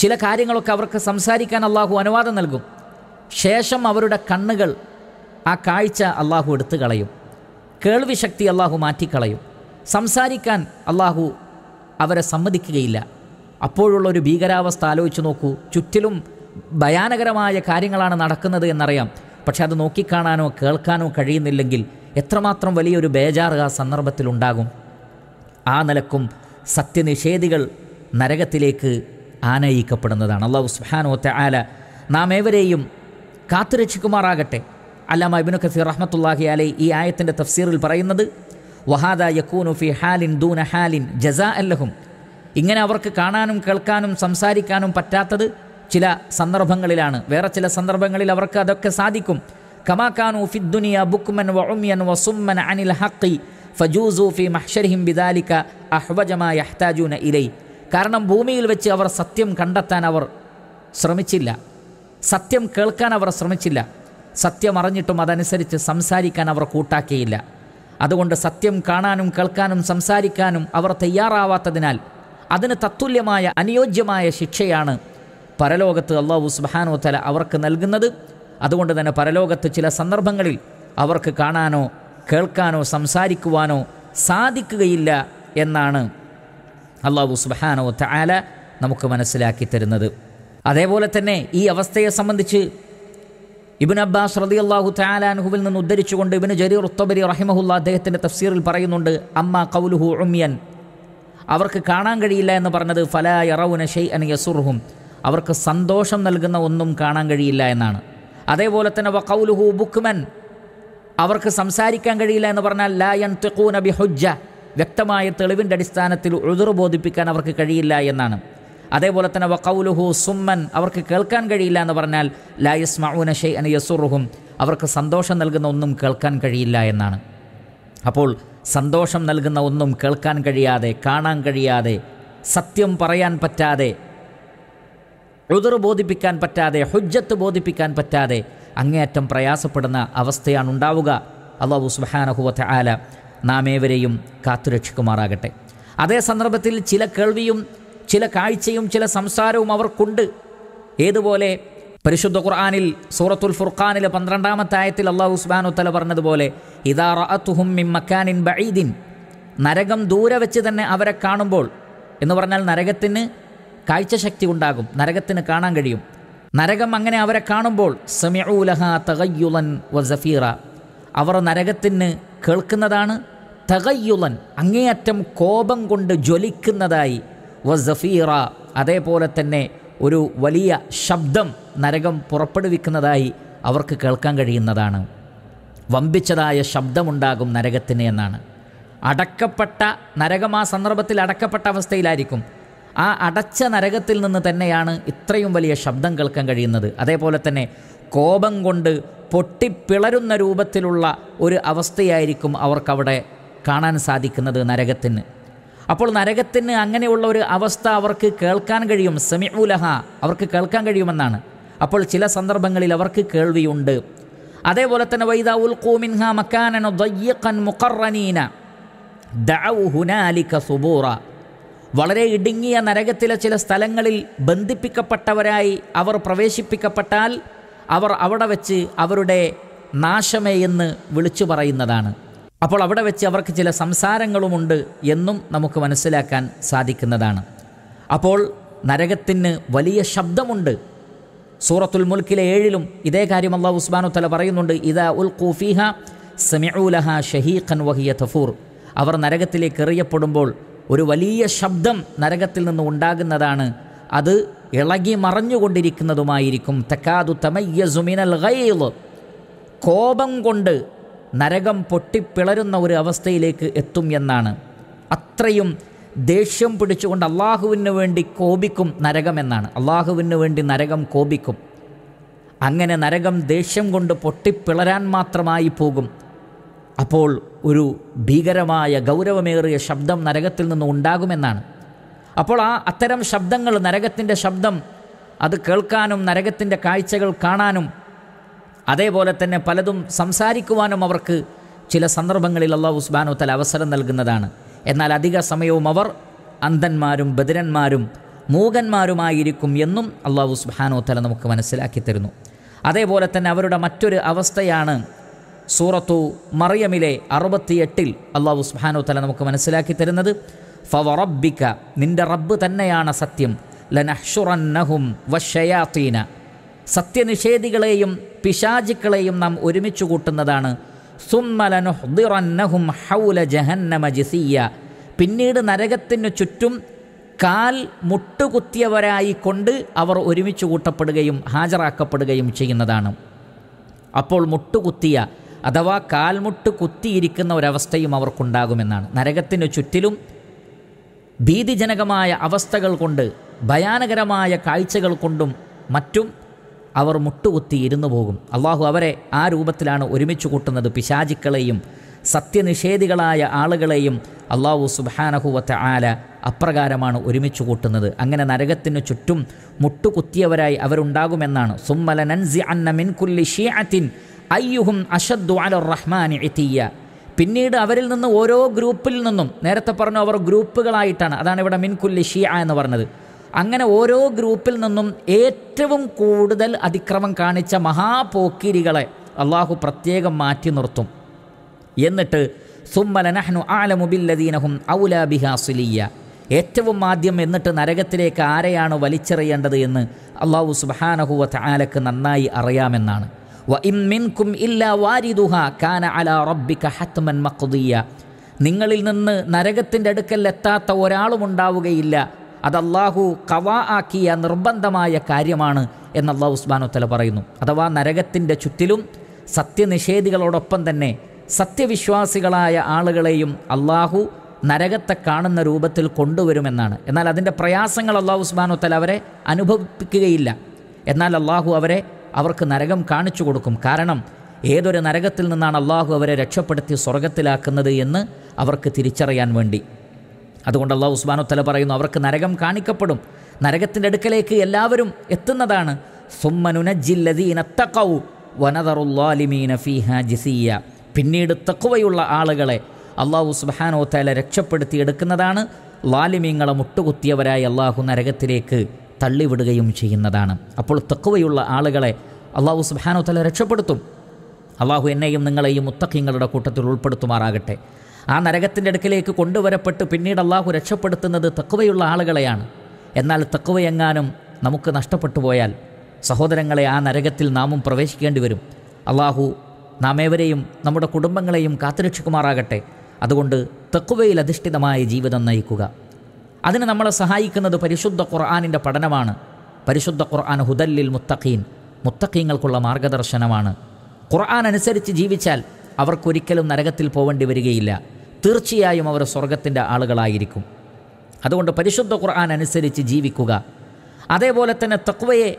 ചില കാര്യങ്ങളൊക്കെ അവർക്ക് സംസാരിക്കാൻ അള്ളാഹു അനുവാദം നൽകും ശേഷം അവരുടെ കണ്ണുകൾ ആ കാഴ്ച അള്ളാഹു എടുത്തു കളയും കേൾവി ശക്തി അള്ളാഹു മാറ്റിക്കളയും സംസാരിക്കാൻ അള്ളാഹു അവരെ സമ്മതിക്കുകയില്ല അപ്പോഴുള്ള ഒരു ഭീകരാവസ്ഥ ആലോചിച്ച് നോക്കൂ ചുറ്റിലും ഭയാനകരമായ കാര്യങ്ങളാണ് നടക്കുന്നത് എന്നറിയാം പക്ഷെ അത് നോക്കിക്കാണാനോ കേൾക്കാനോ കഴിയുന്നില്ലെങ്കിൽ എത്രമാത്രം വലിയൊരു ബേജാറ് ആ സന്ദർഭത്തിലുണ്ടാകും ആ നിലക്കും സത്യനിഷേധികൾ നരകത്തിലേക്ക് ആനയിക്കപ്പെടുന്നതാണ് അള്ളാഹു സുഹാനോത്തെ ആല നാം ഏവരെയും കാത്തുരക്ഷിക്കുമാറാകട്ടെ അല്ലാമ ഇബിനു കസീർ റഹ്മത്തുല്ലാഹി അലൈ ഈ ആയത്തിൻ്റെ തഫ്സീറിൽ പറയുന്നത് വഹാദ യക്കൂനു ഫി ഹാലിൻ ദൂന ഹാലിൻ ജസാ അല്ലഹും ഇങ്ങനെ അവർക്ക് കാണാനും കേൾക്കാനും സംസാരിക്കാനും പറ്റാത്തത് ചില സന്ദർഭങ്ങളിലാണ് വേറെ ചില സന്ദർഭങ്ങളിൽ അവർക്ക് അതൊക്കെ സാധിക്കും കമാക്കാനു ഫിദ്ദുനിയ ബുക്മൻ വഴുമ്യൻ വസുമ്മൻ അനിൽ ഹക്കി ഫി മഹ്ഷരിഹിം ബിദാലിക്ക അഹ്വജമായ യഹ്താജുന ഇലൈ കാരണം ഭൂമിയിൽ വെച്ച് അവർ സത്യം കണ്ടെത്താൻ അവർ ശ്രമിച്ചില്ല സത്യം കേൾക്കാൻ അവർ ശ്രമിച്ചില്ല സത്യം അറിഞ്ഞിട്ടും അതനുസരിച്ച് സംസാരിക്കാൻ അവർ കൂട്ടാക്കിയില്ല അതുകൊണ്ട് സത്യം കാണാനും കേൾക്കാനും സംസാരിക്കാനും അവർ തയ്യാറാവാത്തതിനാൽ അതിന് തത്തുല്യമായ അനുയോജ്യമായ ശിക്ഷയാണ് പരലോകത്ത് അള്ളാഹു സുബാനോ തല അവർക്ക് നൽകുന്നത് അതുകൊണ്ട് തന്നെ പരലോകത്ത് ചില സന്ദർഭങ്ങളിൽ അവർക്ക് കാണാനോ കേൾക്കാനോ സംസാരിക്കുവാനോ സാധിക്കുകയില്ല എന്നാണ് അള്ളാഹു സുബാനോ താല നമുക്ക് മനസ്സിലാക്കി തരുന്നത് അതേപോലെ തന്നെ ഈ അവസ്ഥയെ സംബന്ധിച്ച് ഇബിൻ അബ്ബാസ് റതി അള്ളാഹു താലാൻഹുവിൽ നിന്ന് ഉദ്ധരിച്ചുകൊണ്ട് ഇബിന് ജരീർ ഉത്തബരി റഹിമഹുല്ല അദ്ദേഹത്തിൻ്റെ തഫ്സീറിൽ പറയുന്നുണ്ട് അമ്മ കൗലുഹു ഉമ്യൻ അവർക്ക് കാണാൻ കഴിയില്ല എന്ന് പറഞ്ഞത് ഫല യറവുന ഷെയ് അൻ യസുർഹും അവർക്ക് സന്തോഷം നൽകുന്ന ഒന്നും കാണാൻ കഴിയില്ല എന്നാണ് അതേപോലെ തന്നെ വ കൗലുഹു ബുക്മൻ അവർക്ക് സംസാരിക്കാൻ കഴിയില്ല എന്ന് പറഞ്ഞാൽ ലായൻ തെക്കൂ നബി ഹുജ്ജ വ്യക്തമായ തെളിവിൻ്റെ അടിസ്ഥാനത്തിൽ ഉഴുതുർ ബോധിപ്പിക്കാൻ അവർക്ക് കഴിയില്ല എന്നാണ് അതേപോലെ തന്നെ വക്കൗലുഹു സുമ്മൻ അവർക്ക് കേൾക്കാൻ കഴിയില്ല എന്ന് പറഞ്ഞാൽ ലായസ് മൗന ഷെയ് അൻ യസുറുഹും അവർക്ക് സന്തോഷം നൽകുന്ന ഒന്നും കേൾക്കാൻ കഴിയില്ല എന്നാണ് അപ്പോൾ സന്തോഷം നൽകുന്ന ഒന്നും കേൾക്കാൻ കഴിയാതെ കാണാൻ കഴിയാതെ സത്യം പറയാൻ പറ്റാതെ ഉതിർ ബോധിപ്പിക്കാൻ പറ്റാതെ ഹുജ്ജത്ത് ബോധിപ്പിക്കാൻ പറ്റാതെ അങ്ങേയറ്റം പ്രയാസപ്പെടുന്ന അവസ്ഥയാണ് ഉണ്ടാവുക അള്ളാഹു സുബാനഹുവത്ത് ആല നാം ഏവരെയും കാത്തുരക്ഷിക്കുമാറാകട്ടെ അതേ സന്ദർഭത്തിൽ ചില കേൾവിയും ചില കാഴ്ചയും ചില സംസാരവും അവർക്കുണ്ട് ഏതുപോലെ പരിശുദ്ധ ഖുർആാനിൽ സൂറത്തുൽ ഫുർഖാനിലെ പന്ത്രണ്ടാമത്തെ ആയത്തിൽ അള്ളാഹു ഉസ്ബാനു തല പറഞ്ഞതുപോലെ ഇതാറഅത്തുഹും മിം മക്കാനിൻ ബഈദിൻ നരകം ദൂരെ വെച്ച് തന്നെ അവരെ കാണുമ്പോൾ എന്ന് പറഞ്ഞാൽ നരകത്തിന് കാഴ്ചശക്തി ഉണ്ടാകും നരകത്തിന് കാണാൻ കഴിയും നരകം അങ്ങനെ അവരെ കാണുമ്പോൾ സമയഊലഹ വസഫീറ അവർ നരകത്തിന് കേൾക്കുന്നതാണ് തകയ്യുലൻ അങ്ങേയറ്റം കോപം കൊണ്ട് ജ്വലിക്കുന്നതായി വസഫീറ അതേപോലെ തന്നെ ഒരു വലിയ ശബ്ദം നരകം പുറപ്പെടുവിക്കുന്നതായി അവർക്ക് കേൾക്കാൻ കഴിയുന്നതാണ് വമ്പിച്ചതായ ശബ്ദമുണ്ടാകും നരകത്തിന് എന്നാണ് അടക്കപ്പെട്ട നരകം ആ സന്ദർഭത്തിൽ അടക്കപ്പെട്ട അവസ്ഥയിലായിരിക്കും ആ അടച്ച നരകത്തിൽ നിന്ന് തന്നെയാണ് ഇത്രയും വലിയ ശബ്ദം കേൾക്കാൻ കഴിയുന്നത് അതേപോലെ തന്നെ കോപം കൊണ്ട് പൊട്ടിപ്പിളരുന്ന രൂപത്തിലുള്ള ഒരു അവസ്ഥയായിരിക്കും അവർക്കവിടെ കാണാൻ സാധിക്കുന്നത് നരകത്തിന് അപ്പോൾ നരകത്തിന് അങ്ങനെയുള്ള ഒരു അവസ്ഥ അവർക്ക് കേൾക്കാൻ കഴിയും സെമിഉലഹ അവർക്ക് കേൾക്കാൻ കഴിയുമെന്നാണ് അപ്പോൾ ചില സന്ദർഭങ്ങളിൽ അവർക്ക് കേൾവിയുണ്ട് അതേപോലെ തന്നെ വൈദ ഉൽഖൂമിൻഹ മക്കാനൻ മുഖറനീന ദഅഉ ഹുനാലിക സുബൂറ വളരെ ഇടുങ്ങിയ നരകത്തിലെ ചില സ്ഥലങ്ങളിൽ ബന്ധിപ്പിക്കപ്പെട്ടവരായി അവർ പ്രവേശിപ്പിക്കപ്പെട്ടാൽ അവർ അവിടെ വെച്ച് അവരുടെ നാശമേ എന്ന് വിളിച്ചു പറയുന്നതാണ് അപ്പോൾ അവിടെ വെച്ച് അവർക്ക് ചില സംസാരങ്ങളുമുണ്ട് എന്നും നമുക്ക് മനസ്സിലാക്കാൻ സാധിക്കുന്നതാണ് അപ്പോൾ നരകത്തിന് വലിയ ശബ്ദമുണ്ട് സൂറത്തുൽ മുൽക്കിലെ ഏഴിലും ഇതേ കാര്യം അള്ളാഹു ഉസ്മാനു തല പറയുന്നുണ്ട് ഇതാ ഉൽ കൂഫിഹ സെമിഊലഹ ഷഹീഖൻ വഹിയ തഫൂർ അവർ നരകത്തിലേക്ക് എറിയപ്പെടുമ്പോൾ ഒരു വലിയ ശബ്ദം നരകത്തിൽ നിന്ന് ഉണ്ടാകുന്നതാണ് അത് ഇളകി മറഞ്ഞുകൊണ്ടിരിക്കുന്നതുമായിരിക്കും തെക്കാതു തമയ്യസുമിനൽ ഗൈൽ കോപം കൊണ്ട് നരകം പൊട്ടിപ്പിളരുന്ന ഒരു അവസ്ഥയിലേക്ക് എത്തും എന്നാണ് അത്രയും ദേഷ്യം പിടിച്ചുകൊണ്ട് അള്ളാഹുവിന് വേണ്ടി കോപിക്കും നരകമെന്നാണ് അള്ളാഹുവിന് വേണ്ടി നരകം കോപിക്കും അങ്ങനെ നരകം ദേഷ്യം കൊണ്ട് പൊട്ടിപ്പിളരാൻ മാത്രമായി പോകും അപ്പോൾ ഒരു ഭീകരമായ ഗൗരവമേറിയ ശബ്ദം നരകത്തിൽ നിന്ന് ഉണ്ടാകുമെന്നാണ് അപ്പോൾ ആ അത്തരം ശബ്ദങ്ങൾ നരകത്തിൻ്റെ ശബ്ദം അത് കേൾക്കാനും നരകത്തിൻ്റെ കാഴ്ചകൾ കാണാനും അതേപോലെ തന്നെ പലതും സംസാരിക്കുവാനും അവർക്ക് ചില സന്ദർഭങ്ങളിൽ അള്ളാഹു ഉസ്ബാനോ തല അവസരം നൽകുന്നതാണ് എന്നാൽ അധിക സമയവും അവർ അന്ധന്മാരും ബദിരന്മാരും മൂകന്മാരുമായിരിക്കും എന്നും അള്ളാഹു ഉസ്ബാനോ തല നമുക്ക് മനസ്സിലാക്കി തരുന്നു അതേപോലെ തന്നെ അവരുടെ മറ്റൊരു അവസ്ഥയാണ് സൂറത്തു മറിയമിലെ അറുപത്തിയെട്ടിൽ അള്ളാഹു സുബാനു തല നമുക്ക് മനസ്സിലാക്കി തരുന്നത് ഫവറബിക്ക നിന്റെ റബ്ബ് തന്നെയാണ് സത്യം ലനഹുറന്നഹും വഷയാത്തീന സത്യനിഷേധികളെയും പിശാചിക്കളെയും നാം ഒരുമിച്ച് കൂട്ടുന്നതാണ് സുമ്മലനുഹ്ദിറന്നഹും ഹൗല ജഹന്നമ ജസിയ പിന്നീട് നരകത്തിനു ചുറ്റും കാൽ മുട്ടുകുത്തിയവരായി കൊണ്ട് അവർ ഒരുമിച്ച് കൂട്ടപ്പെടുകയും ഹാജരാക്കപ്പെടുകയും ചെയ്യുന്നതാണ് അപ്പോൾ മുട്ടുകുത്തിയ അഥവാ കാൽമുട്ട് കുത്തിയിരിക്കുന്ന ഒരവസ്ഥയും അവർക്കുണ്ടാകുമെന്നാണ് നരകത്തിന് ചുറ്റിലും ഭീതിജനകമായ അവസ്ഥകൾ കൊണ്ട് ഭയാനകരമായ കാഴ്ചകൾ കൊണ്ടും മറ്റും അവർ മുട്ടുകുത്തി ഇരുന്നു പോകും അള്ളാഹു അവരെ ആ രൂപത്തിലാണ് ഒരുമിച്ച് കൂട്ടുന്നത് പിശാചിക്കളെയും സത്യനിഷേധികളായ ആളുകളെയും അള്ളാഹു സുബാനഹുവത്ത ആല അപ്രകാരമാണ് ഒരുമിച്ച് കൂട്ടുന്നത് അങ്ങനെ നരകത്തിന് ചുറ്റും മുട്ടുകുത്തിയവരായി അവരുണ്ടാകുമെന്നാണ് സുമ്മല നൻസി അന്ന മിൻകുല്ലി ഷിയാത്തിൻ അയ്യുഹും അഷദ്ദു അല റഹ്മാൻ ഇത്തിയ പിന്നീട് അവരിൽ നിന്ന് ഓരോ ഗ്രൂപ്പിൽ നിന്നും നേരത്തെ പറഞ്ഞു അവർ ഗ്രൂപ്പുകളായിട്ടാണ് അതാണ് ഇവിടെ മിൻകുല്ലി ഷിയ എന്ന് പറഞ്ഞത് അങ്ങനെ ഓരോ ഗ്രൂപ്പിൽ നിന്നും ഏറ്റവും കൂടുതൽ അതിക്രമം കാണിച്ച മഹാപോക്കിരികളെ അള്ളാഹു പ്രത്യേകം മാറ്റി നിർത്തും എന്നിട്ട് സുമ്മല നഹ്നു ആലമുബില്ലദീനഹും ഔല ബിഹാസുലിയ ഏറ്റവും ആദ്യം എന്നിട്ട് നരകത്തിലേക്ക് ആരെയാണ് വലിച്ചെറിയേണ്ടത് എന്ന് അള്ളാഹു സുബാനഹുവ ആലക്ക് നന്നായി അറിയാമെന്നാണ് വ ഇല്ല വാരിദുഹ കാന അല റബ്ബിക ഹത്മൻ മക്കുദിയ നിങ്ങളിൽ നിന്ന് നരകത്തിൻ്റെ അടുക്കൽ എത്താത്ത ഒരാളും ഉണ്ടാവുകയില്ല അത് അള്ളാഹു കവാ ആക്കിയ നിർബന്ധമായ കാര്യമാണ് എന്ന് അള്ളാഹു ഉസ്മാനുത്തല പറയുന്നു അഥവാ നരകത്തിൻ്റെ ചുറ്റിലും സത്യനിഷേധികളോടൊപ്പം തന്നെ സത്യവിശ്വാസികളായ ആളുകളെയും അള്ളാഹു നരകത്തെ കാണുന്ന രൂപത്തിൽ കൊണ്ടുവരുമെന്നാണ് എന്നാൽ അതിൻ്റെ പ്രയാസങ്ങൾ അള്ളാഹു ഉസ്മാനുത്തല അവരെ അനുഭവിപ്പിക്കുകയില്ല എന്നാൽ അള്ളാഹു അവരെ അവർക്ക് നരകം കാണിച്ചു കൊടുക്കും കാരണം ഏതൊരു നരകത്തിൽ നിന്നാണ് അള്ളാഹു അവരെ രക്ഷപ്പെടുത്തി സ്വർഗത്തിലാക്കുന്നത് എന്ന് അവർക്ക് തിരിച്ചറിയാൻ വേണ്ടി അതുകൊണ്ട് അള്ളാഹു ഉസ്മാനു തല പറയുന്നു അവർക്ക് നരകം കാണിക്കപ്പെടും നരകത്തിൻ്റെ അടുക്കലേക്ക് എല്ലാവരും എത്തുന്നതാണ് പിന്നീട് തക്കുവയുള്ള ആളുകളെ അള്ളാഹു സുബാനോ തല രക്ഷപ്പെടുത്തി എടുക്കുന്നതാണ് ലാലിമീങ്ങളെ മുട്ടുകുത്തിയവരായി അള്ളാഹു നരകത്തിലേക്ക് തള്ളിവിടുകയും ചെയ്യുന്നതാണ് അപ്പോൾ തക്കുവയുള്ള ആളുകളെ അള്ളാഹു സുബാനോ തല രക്ഷപ്പെടുത്തും അള്ളാഹു എന്നെയും നിങ്ങളെയും മുത്തക്കിങ്ങളുടെ കൂട്ടത്തിൽ ഉൾപ്പെടുത്തുമാറാകട്ടെ ആ നരകത്തിൻ്റെ അടുക്കിലേക്ക് കൊണ്ടുവരപ്പെട്ട് പിന്നീട് അള്ളാഹു രക്ഷപ്പെടുത്തുന്നത് തക്കുവയുള്ള ആളുകളെയാണ് എന്നാൽ തക്കുവയെങ്ങാനും നമുക്ക് നഷ്ടപ്പെട്ടു പോയാൽ സഹോദരങ്ങളെ ആ നരകത്തിൽ നാമും പ്രവേശിക്കേണ്ടി വരും അള്ളാഹു നാമേവരെയും നമ്മുടെ കുടുംബങ്ങളെയും കാത്തുരക്ഷിക്കുമാറാകട്ടെ അതുകൊണ്ട് തക്കുവയിൽ അധിഷ്ഠിതമായ ജീവിതം നയിക്കുക അതിന് നമ്മളെ സഹായിക്കുന്നത് പരിശുദ്ധ ഖുർആാനിൻ്റെ പഠനമാണ് പരിശുദ്ധ ഖുർആൻ ഹുദല്ലിൽ മുത്തഖീൻ മുത്തഖീങ്ങൾക്കുള്ള മാർഗദർശനമാണ് ഖുർആൻ അനുസരിച്ച് ജീവിച്ചാൽ അവർക്കൊരിക്കലും നരകത്തിൽ പോവേണ്ടി വരികയില്ല തീർച്ചയായും അവർ സ്വർഗത്തിൻ്റെ ആളുകളായിരിക്കും അതുകൊണ്ട് പരിശുദ്ധ ഖുർആൻ അനുസരിച്ച് ജീവിക്കുക അതേപോലെ തന്നെ തക്വയെ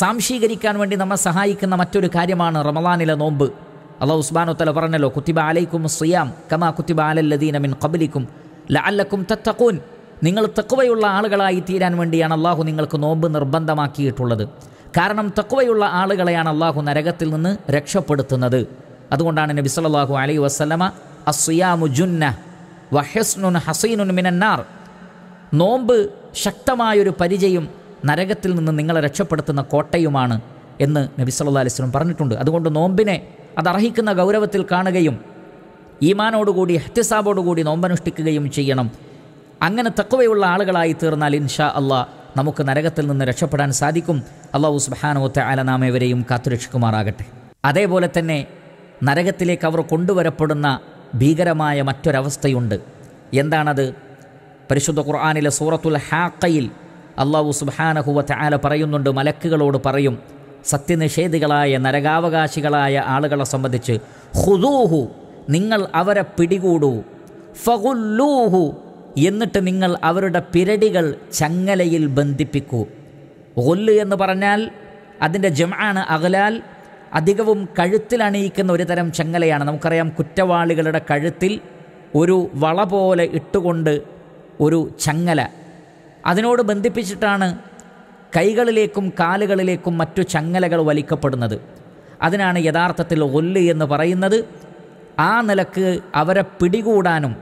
സാംശീകരിക്കാൻ വേണ്ടി നമ്മെ സഹായിക്കുന്ന മറ്റൊരു കാര്യമാണ് റമദാനിലെ നോമ്പ് അള്ളാഹു ഉസ്മാനു തല പറഞ്ഞല്ലോ കുത്തിബ അലൈക്കും സിയാം കമാ കുത്തിബ അലല്ലദീന മിൻ കബലിക്കും ലഅല്ലക്കും തത്തഖൂൻ തത്തക്കൂൻ നിങ്ങൾ തക്കുവയുള്ള ആളുകളായി തീരാൻ വേണ്ടിയാണ് അള്ളാഹു നിങ്ങൾക്ക് നോമ്പ് നിർബന്ധമാക്കിയിട്ടുള്ളത് കാരണം തക്കുവയുള്ള ആളുകളെയാണ് അള്ളാഹു നരകത്തിൽ നിന്ന് രക്ഷപ്പെടുത്തുന്നത് അതുകൊണ്ടാണ് നബി സലാഹു അലൈ വസ്ലമ അസുയാമു ജുന്ന വഹസ്നുൻ ഹസീനുൻ മിനന്നാർ നോമ്പ് ശക്തമായൊരു പരിചയം നരകത്തിൽ നിന്ന് നിങ്ങളെ രക്ഷപ്പെടുത്തുന്ന കോട്ടയുമാണ് എന്ന് നബി സല്ലാ അലിസ്ലം പറഞ്ഞിട്ടുണ്ട് അതുകൊണ്ട് നോമ്പിനെ അത് അർഹിക്കുന്ന ഗൗരവത്തിൽ കാണുകയും ഈമാനോടുകൂടി ഹത്യസാബോടുകൂടി നോമ്പനുഷ്ഠിക്കുകയും ചെയ്യണം അങ്ങനെ തക്കവയുള്ള ആളുകളായി തീർന്നാൽ ഇൻഷാ അള്ളാ നമുക്ക് നരകത്തിൽ നിന്ന് രക്ഷപ്പെടാൻ സാധിക്കും അള്ളാഹു സുബാനോത്തെ ആല നാം ഇവരെയും കാത്തുരക്ഷിക്കുമാറാകട്ടെ അതേപോലെ തന്നെ നരകത്തിലേക്ക് അവർ കൊണ്ടുവരപ്പെടുന്ന ഭീകരമായ മറ്റൊരവസ്ഥയുണ്ട് എന്താണത് പരിശുദ്ധ ഖുർആാനിലെ സൂറത്തുൽ ഹാക്കയിൽ അള്ളാഹു സുബാനഹുവത്തെ ആല പറയുന്നുണ്ട് മലക്കുകളോട് പറയും സത്യനിഷേധികളായ നരകാവകാശികളായ ആളുകളെ സംബന്ധിച്ച് ഹുദൂഹു നിങ്ങൾ അവരെ പിടികൂടൂ ഫഗുല്ലൂഹു എന്നിട്ട് നിങ്ങൾ അവരുടെ പിരടികൾ ചങ്ങലയിൽ ബന്ധിപ്പിക്കൂ ഒല്ല് എന്ന് പറഞ്ഞാൽ അതിൻ്റെ ജമാണ് അകലാൽ അധികവും കഴുത്തിൽ അണിയിക്കുന്ന ഒരു തരം ചങ്ങലയാണ് നമുക്കറിയാം കുറ്റവാളികളുടെ കഴുത്തിൽ ഒരു വള പോലെ ഇട്ടുകൊണ്ട് ഒരു ചങ്ങല അതിനോട് ബന്ധിപ്പിച്ചിട്ടാണ് കൈകളിലേക്കും കാലുകളിലേക്കും മറ്റു ചങ്ങലകൾ വലിക്കപ്പെടുന്നത് അതിനാണ് യഥാർത്ഥത്തിൽ ഒല്ല് എന്ന് പറയുന്നത് ആ നിലക്ക് അവരെ പിടികൂടാനും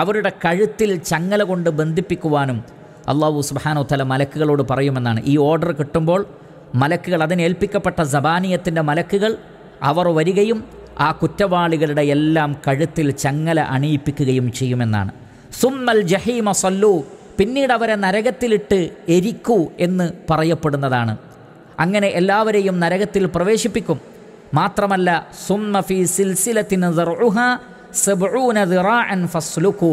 അവരുടെ കഴുത്തിൽ ചങ്ങല കൊണ്ട് ബന്ധിപ്പിക്കുവാനും അള്ളാഹു സുബാനോ തല മലക്കുകളോട് പറയുമെന്നാണ് ഈ ഓർഡർ കിട്ടുമ്പോൾ മലക്കുകൾ അതിനേൽപ്പിക്കപ്പെട്ട സബാനിയത്തിൻ്റെ മലക്കുകൾ അവർ വരികയും ആ കുറ്റവാളികളുടെ എല്ലാം കഴുത്തിൽ ചങ്ങല അണിയിപ്പിക്കുകയും ചെയ്യുമെന്നാണ് സുമ്മൽ ജഹീമ സല്ലു പിന്നീട് അവരെ നരകത്തിലിട്ട് എരിക്കൂ എന്ന് പറയപ്പെടുന്നതാണ് അങ്ങനെ എല്ലാവരെയും നരകത്തിൽ പ്രവേശിപ്പിക്കും മാത്രമല്ല സുമ്മ ഫി സിൽസിലത്തിന് ഫസ്ലുക്കൂ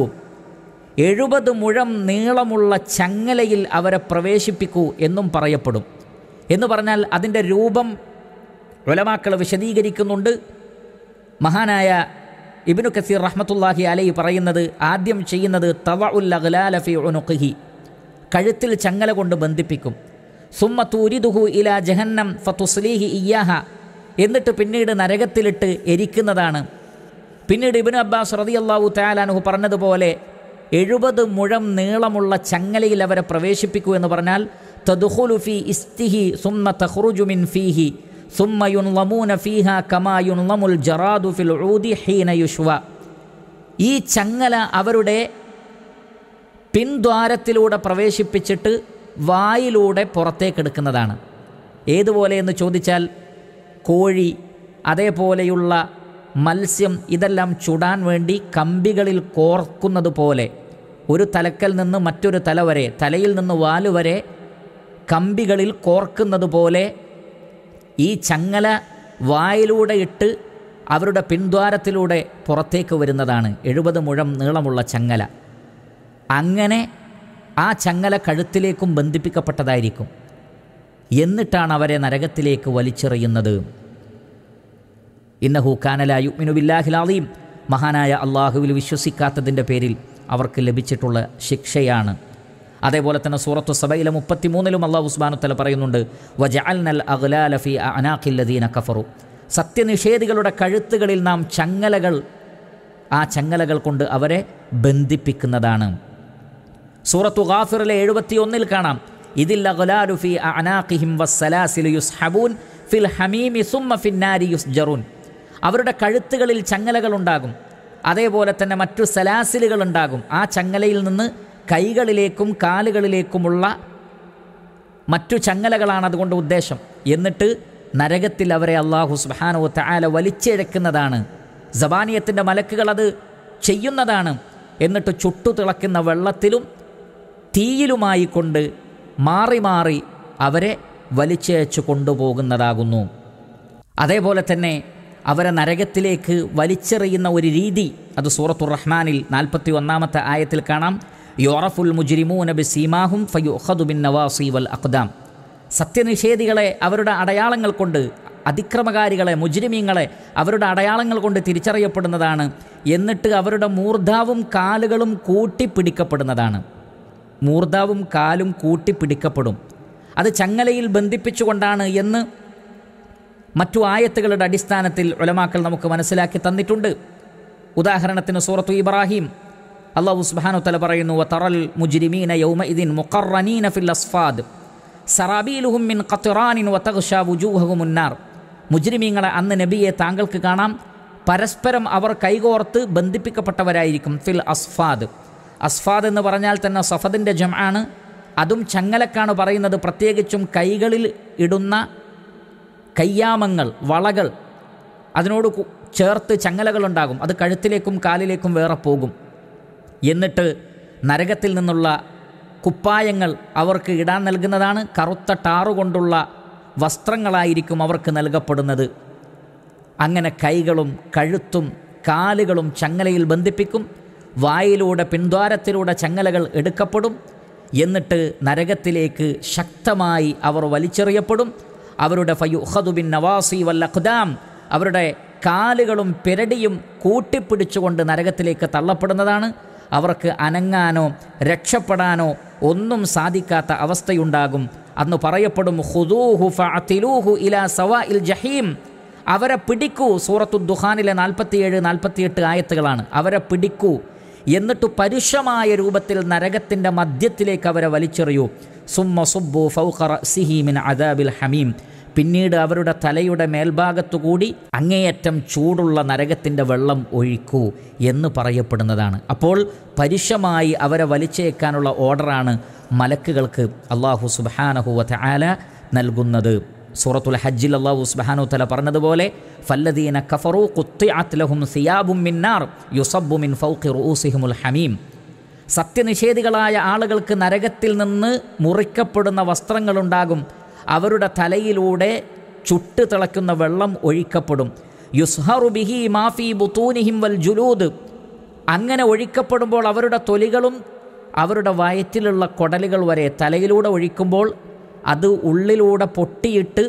എഴുപത് മുഴം നീളമുള്ള ചങ്ങലയിൽ അവരെ പ്രവേശിപ്പിക്കൂ എന്നും പറയപ്പെടും എന്ന് പറഞ്ഞാൽ അതിൻ്റെ രൂപം ഉലമാക്കൾ വിശദീകരിക്കുന്നുണ്ട് മഹാനായ ഇബിനു കസീർ റഹ്മത്തുല്ലാഹി അലൈ പറയുന്നത് ആദ്യം ചെയ്യുന്നത് തവ ഉൽ ഫീ ഉനുഖി കഴുത്തിൽ ചങ്ങല കൊണ്ട് ബന്ധിപ്പിക്കും സുമ്മ തൂരിദുഹു ഇല ജഹന്നം ഫതുസ്ലീഹി ഇയ്യാഹ എന്നിട്ട് പിന്നീട് നരകത്തിലിട്ട് എരിക്കുന്നതാണ് പിന്നീട് ഇബിൻ അബ്ബാസ് റതി അള്ളാഹു തയാലാനുഹു പറഞ്ഞതുപോലെ എഴുപത് മുഴം നീളമുള്ള ചങ്ങലയിൽ അവരെ പ്രവേശിപ്പിക്കൂ എന്ന് പറഞ്ഞാൽ തദുഹുലുഫി ഇസ്തിഹി സുമ്മ തഹ്റുജുമിൻ ഫീഹി സുമ്മയുൻലമൂന ഫീഹ കമായുൻലമുൽ ജറാദു ഫിൽ ഊദി ഹീന യുഷ്വ ഈ ചങ്ങല അവരുടെ പിൻദ്വാരത്തിലൂടെ പ്രവേശിപ്പിച്ചിട്ട് വായിലൂടെ പുറത്തേക്കെടുക്കുന്നതാണ് ഏതുപോലെ എന്ന് ചോദിച്ചാൽ കോഴി അതേപോലെയുള്ള മത്സ്യം ഇതെല്ലാം ചുടാൻ വേണ്ടി കമ്പികളിൽ കോർക്കുന്നത് പോലെ ഒരു തലക്കൽ നിന്ന് മറ്റൊരു തല വരെ തലയിൽ നിന്ന് വാലുവരെ കമ്പികളിൽ കോർക്കുന്നത് പോലെ ഈ ചങ്ങല വായിലൂടെ ഇട്ട് അവരുടെ പിന്ദ്വാരത്തിലൂടെ പുറത്തേക്ക് വരുന്നതാണ് എഴുപത് മുഴം നീളമുള്ള ചങ്ങല അങ്ങനെ ആ ചങ്ങല കഴുത്തിലേക്കും ബന്ധിപ്പിക്കപ്പെട്ടതായിരിക്കും എന്നിട്ടാണ് അവരെ നരകത്തിലേക്ക് വലിച്ചെറിയുന്നത് ഇന്നഹു കാനല യുഗ്മിനു ബില്ലാഹിലാദീം മഹാനായ അള്ളാഹുവിൽ വിശ്വസിക്കാത്തതിൻ്റെ പേരിൽ അവർക്ക് ലഭിച്ചിട്ടുള്ള ശിക്ഷയാണ് അതേപോലെ തന്നെ സൂറത്തു സബയിലെ മുപ്പത്തിമൂന്നിലും അള്ളാഹു ഉസ്മാനുത്തല പറയുന്നുണ്ട് വജഅൽനൽ അഗ്ലാല ഫി ലദീന കഫറു സത്യനിഷേധികളുടെ കഴുത്തുകളിൽ നാം ചങ്ങലകൾ ആ ചങ്ങലകൾ കൊണ്ട് അവരെ ബന്ധിപ്പിക്കുന്നതാണ് സൂറത്തു ഗാഫിറിലെ എഴുപത്തിയൊന്നിൽ കാണാം ഇതിൽ അഗ്ലാലു ഫി അനാഖിഹിം വസ്സലാസിലു യുസ്ഹബൂൻ ഫിൽ ഹമീമി സുമ്മ ഫിന്നാരി യുസ്ജറൂൻ അവരുടെ കഴുത്തുകളിൽ ചങ്ങലകളുണ്ടാകും അതേപോലെ തന്നെ മറ്റു സലാസിലുകൾ ഉണ്ടാകും ആ ചങ്ങലയിൽ നിന്ന് കൈകളിലേക്കും കാലുകളിലേക്കുമുള്ള മറ്റു ചങ്ങലകളാണ് അതുകൊണ്ട് ഉദ്ദേശം എന്നിട്ട് നരകത്തിൽ അവരെ അള്ളാഹു സുബാനോ താല വലിച്ചിഴക്കുന്നതാണ് ജബാനിയത്തിൻ്റെ മലക്കുകൾ അത് ചെയ്യുന്നതാണ് എന്നിട്ട് ചുട്ടു തിളക്കുന്ന വെള്ളത്തിലും തീയിലുമായി കൊണ്ട് മാറി മാറി അവരെ വലിച്ചയച്ചു കൊണ്ടുപോകുന്നതാകുന്നു അതേപോലെ തന്നെ അവരെ നരകത്തിലേക്ക് വലിച്ചെറിയുന്ന ഒരു രീതി അത് സൂറത്തു റഹ്മാനിൽ നാൽപ്പത്തി ഒന്നാമത്തെ ആയത്തിൽ കാണാം യോറഫുൽ മുജിരിമൂ നബി സീമാഹും ഫയുഹദുബിൻ നവാസി വൽ അഖ്ദാം സത്യനിഷേധികളെ അവരുടെ അടയാളങ്ങൾ കൊണ്ട് അതിക്രമകാരികളെ മുജ്രിമീങ്ങളെ അവരുടെ അടയാളങ്ങൾ കൊണ്ട് തിരിച്ചറിയപ്പെടുന്നതാണ് എന്നിട്ട് അവരുടെ മൂർധാവും കാലുകളും കൂട്ടിപ്പിടിക്കപ്പെടുന്നതാണ് മൂർധാവും കാലും കൂട്ടിപ്പിടിക്കപ്പെടും അത് ചങ്ങലയിൽ ബന്ധിപ്പിച്ചുകൊണ്ടാണ് എന്ന് മറ്റു ആയത്തുകളുടെ അടിസ്ഥാനത്തിൽ ഉലമാക്കൾ നമുക്ക് മനസ്സിലാക്കി തന്നിട്ടുണ്ട് ഉദാഹരണത്തിന് സൂറത്തു ഇബ്രാഹിം അള്ളാഹു സുബാനു തല പറയുന്നു തറൽ മുജ്രിമീന യൗമഇദിൻ മുഖറനീന ഫിൽ അസ്ഫാദ് സറാബീലുഹും മിൻ ഖത്റാനിൻ മുജ്രിമീങ്ങളെ അന്ന് നബിയെ താങ്കൾക്ക് കാണാം പരസ്പരം അവർ കൈകോർത്ത് ബന്ധിപ്പിക്കപ്പെട്ടവരായിരിക്കും ഫിൽ അസ്ഫാദ് അസ്ഫാദ് എന്ന് പറഞ്ഞാൽ തന്നെ സഫദിൻ്റെ ജമാണ് അതും ചങ്ങലക്കാണ് പറയുന്നത് പ്രത്യേകിച്ചും കൈകളിൽ ഇടുന്ന കയ്യാമങ്ങൾ വളകൾ അതിനോട് ചേർത്ത് ചങ്ങലകളുണ്ടാകും അത് കഴുത്തിലേക്കും കാലിലേക്കും വേറെ പോകും എന്നിട്ട് നരകത്തിൽ നിന്നുള്ള കുപ്പായങ്ങൾ അവർക്ക് ഇടാൻ നൽകുന്നതാണ് കറുത്ത ടാറുകൊണ്ടുള്ള വസ്ത്രങ്ങളായിരിക്കും അവർക്ക് നൽകപ്പെടുന്നത് അങ്ങനെ കൈകളും കഴുത്തും കാലുകളും ചങ്ങലയിൽ ബന്ധിപ്പിക്കും വായിലൂടെ പിന്ദ്വാരത്തിലൂടെ ചങ്ങലകൾ എടുക്കപ്പെടും എന്നിട്ട് നരകത്തിലേക്ക് ശക്തമായി അവർ വലിച്ചെറിയപ്പെടും അവരുടെ ഫയു ഹദുബിൻ നവാസി വൽ അവരുടെ കാലുകളും പെരടിയും കൂട്ടിപ്പിടിച്ചുകൊണ്ട് നരകത്തിലേക്ക് തള്ളപ്പെടുന്നതാണ് അവർക്ക് അനങ്ങാനോ രക്ഷപ്പെടാനോ ഒന്നും സാധിക്കാത്ത അവസ്ഥയുണ്ടാകും അന്ന് പറയപ്പെടും ഹുദൂഹു ഫഅത്തിലൂഹു ഇലാ സവാ ഇൽ ജഹീം അവരെ പിടിക്കൂ സൂറത്തു ദുഹാനിലെ നാൽപ്പത്തിയേഴ് നാൽപ്പത്തിയെട്ട് ആയത്തുകളാണ് അവരെ പിടിക്കൂ എന്നിട്ട് പരുഷമായ രൂപത്തിൽ നരകത്തിൻ്റെ മധ്യത്തിലേക്ക് അവരെ വലിച്ചെറിയൂ സുമ്മ സുബ്ബു ഫൗഖറ സിഹീമിൻ അദാബിൽ ഹമീം പിന്നീട് അവരുടെ തലയുടെ മേൽഭാഗത്തുകൂടി അങ്ങേയറ്റം ചൂടുള്ള നരകത്തിൻ്റെ വെള്ളം ഒഴിക്കൂ എന്ന് പറയപ്പെടുന്നതാണ് അപ്പോൾ പരുഷമായി അവരെ വലിച്ചേക്കാനുള്ള ഓർഡറാണ് മലക്കുകൾക്ക് അള്ളാഹു സുബാനഹുവത്ത് ആല നൽകുന്നത് സൂറത്തുൽ ഹജ്ജിൽ അള്ളാഹു സുബാനു തല പറഞ്ഞതുപോലെ ഫല്ലദീന കഫറു കുത്തിഅത്ലഹും സിയാബും മിന്നാർ യുസബ്ബു മിൻ ഫൗഖി ഹമീം സത്യനിഷേധികളായ ആളുകൾക്ക് നരകത്തിൽ നിന്ന് മുറിക്കപ്പെടുന്ന വസ്ത്രങ്ങളുണ്ടാകും അവരുടെ തലയിലൂടെ ചുട്ട് വെള്ളം ഒഴിക്കപ്പെടും യുസ്ഹറു ബിഹി മാഫി ബുത്തൂനിഹിം വൽ ജുലൂദ് അങ്ങനെ ഒഴിക്കപ്പെടുമ്പോൾ അവരുടെ തൊലികളും അവരുടെ വയറ്റിലുള്ള കൊടലുകൾ വരെ തലയിലൂടെ ഒഴിക്കുമ്പോൾ അത് ഉള്ളിലൂടെ പൊട്ടിയിട്ട്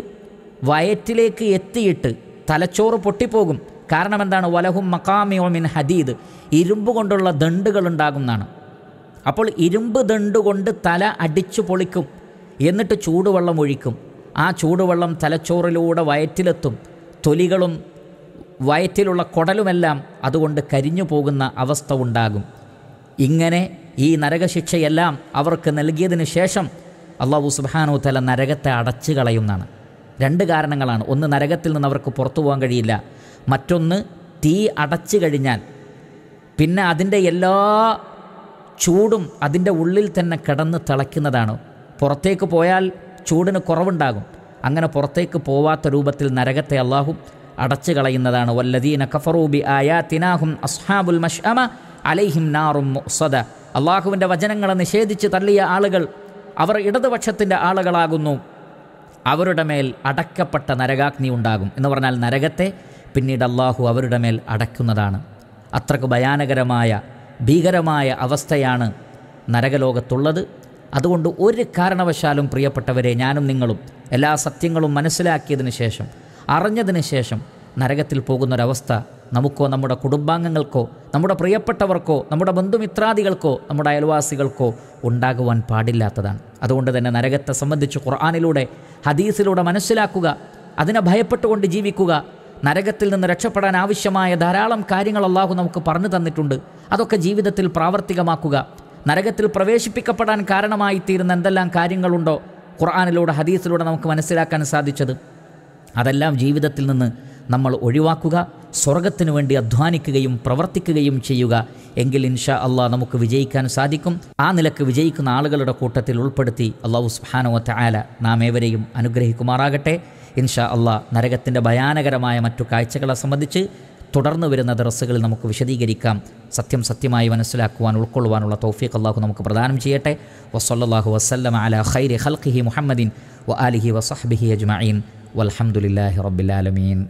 വയറ്റിലേക്ക് എത്തിയിട്ട് തലച്ചോറ് പൊട്ടിപ്പോകും കാരണം എന്താണ് വലഹും മക്കാമിയോ മിൻ ഹദീദ് ഇരുമ്പ് കൊണ്ടുള്ള ദണ്ടുകൾ ഉണ്ടാകുന്നതാണ് അപ്പോൾ ഇരുമ്പ് ദണ്ടുകൊണ്ട് കൊണ്ട് തല അടിച്ചു പൊളിക്കും എന്നിട്ട് ചൂടുവെള്ളം ഒഴിക്കും ആ ചൂടുവെള്ളം തലച്ചോറിലൂടെ വയറ്റിലെത്തും തൊലികളും വയറ്റിലുള്ള കുടലുമെല്ലാം അതുകൊണ്ട് കരിഞ്ഞു പോകുന്ന അവസ്ഥ ഉണ്ടാകും ഇങ്ങനെ ഈ നരകശിക്ഷയെല്ലാം അവർക്ക് നൽകിയതിന് ശേഷം അള്ളാഹു സുബാനു തല നരകത്തെ അടച്ചു കളയുന്നതാണ് രണ്ട് കാരണങ്ങളാണ് ഒന്ന് നരകത്തിൽ നിന്ന് അവർക്ക് പുറത്തു പോകാൻ കഴിയില്ല മറ്റൊന്ന് തീ അടച്ചു കഴിഞ്ഞാൽ പിന്നെ അതിൻ്റെ എല്ലാ ചൂടും അതിൻ്റെ ഉള്ളിൽ തന്നെ കിടന്ന് തിളയ്ക്കുന്നതാണോ പുറത്തേക്ക് പോയാൽ ചൂടിന് കുറവുണ്ടാകും അങ്ങനെ പുറത്തേക്ക് പോവാത്ത രൂപത്തിൽ നരകത്തെ അള്ളാഹു അടച്ചു കളയുന്നതാണ് വല്ലദീന കഫറൂബി ആയാത്തിനാഹും അസ്ഹാബുൽ മഷ്അമ അലൈഹിം നാറും സദ അള്ളാഹുവിൻ്റെ വചനങ്ങളെ നിഷേധിച്ച് തള്ളിയ ആളുകൾ അവർ ഇടതുപക്ഷത്തിൻ്റെ ആളുകളാകുന്നു അവരുടെ മേൽ അടക്കപ്പെട്ട നരകാഗ്നി ഉണ്ടാകും എന്ന് പറഞ്ഞാൽ നരകത്തെ പിന്നീട് അള്ളാഹു അവരുടെ മേൽ അടയ്ക്കുന്നതാണ് അത്രക്ക് ഭയാനകരമായ ഭീകരമായ അവസ്ഥയാണ് നരകലോകത്തുള്ളത് അതുകൊണ്ട് ഒരു കാരണവശാലും പ്രിയപ്പെട്ടവരെ ഞാനും നിങ്ങളും എല്ലാ സത്യങ്ങളും മനസ്സിലാക്കിയതിന് ശേഷം അറിഞ്ഞതിന് ശേഷം നരകത്തിൽ പോകുന്നൊരവസ്ഥ നമുക്കോ നമ്മുടെ കുടുംബാംഗങ്ങൾക്കോ നമ്മുടെ പ്രിയപ്പെട്ടവർക്കോ നമ്മുടെ ബന്ധുമിത്രാദികൾക്കോ നമ്മുടെ അയൽവാസികൾക്കോ ഉണ്ടാകുവാൻ പാടില്ലാത്തതാണ് അതുകൊണ്ട് തന്നെ നരകത്തെ സംബന്ധിച്ച് ഖുർആാനിലൂടെ ഹദീസിലൂടെ മനസ്സിലാക്കുക അതിനെ ഭയപ്പെട്ടുകൊണ്ട് ജീവിക്കുക നരകത്തിൽ നിന്ന് രക്ഷപ്പെടാൻ ആവശ്യമായ ധാരാളം കാര്യങ്ങൾ അള്ളാഹു നമുക്ക് പറഞ്ഞു തന്നിട്ടുണ്ട് അതൊക്കെ ജീവിതത്തിൽ പ്രാവർത്തികമാക്കുക നരകത്തിൽ പ്രവേശിപ്പിക്കപ്പെടാൻ കാരണമായി തീരുന്ന എന്തെല്ലാം കാര്യങ്ങളുണ്ടോ ഖുർആാനിലൂടെ ഹദീസിലൂടെ നമുക്ക് മനസ്സിലാക്കാൻ സാധിച്ചത് അതെല്ലാം ജീവിതത്തിൽ നിന്ന് നമ്മൾ ഒഴിവാക്കുക സ്വർഗത്തിന് വേണ്ടി അധ്വാനിക്കുകയും പ്രവർത്തിക്കുകയും ചെയ്യുക എങ്കിൽ ഇൻഷാ അള്ളാഹ് നമുക്ക് വിജയിക്കാൻ സാധിക്കും ആ നിലക്ക് വിജയിക്കുന്ന ആളുകളുടെ കൂട്ടത്തിൽ ഉൾപ്പെടുത്തി അള്ളാഹു സുഹാനോത്ത ആല നാം ഏവരെയും അനുഗ്രഹിക്കുമാറാകട്ടെ ഇൻഷാ അള്ളാഹ് നരകത്തിൻ്റെ ഭയാനകരമായ മറ്റു കാഴ്ചകളെ സംബന്ധിച്ച് തുടർന്ന് വരുന്ന ദറസുകളിൽ നമുക്ക് വിശദീകരിക്കാം സത്യം സത്യമായി മനസ്സിലാക്കുവാൻ ഉൾക്കൊള്ളുവാനുള്ള തൗഫീഖ് അള്ളാഹു നമുക്ക് പ്രദാനം ചെയ്യട്ടെ വസല്ലാഹു വസ്ലം അല ഖൈരി ഹൽഖിഹി മുഹമ്മദിൻ വ ആലിഹി വസഹബിഹി അജ്മീൻ വലഹമുല്ലാഹി റബ്ബിലാലമീൻ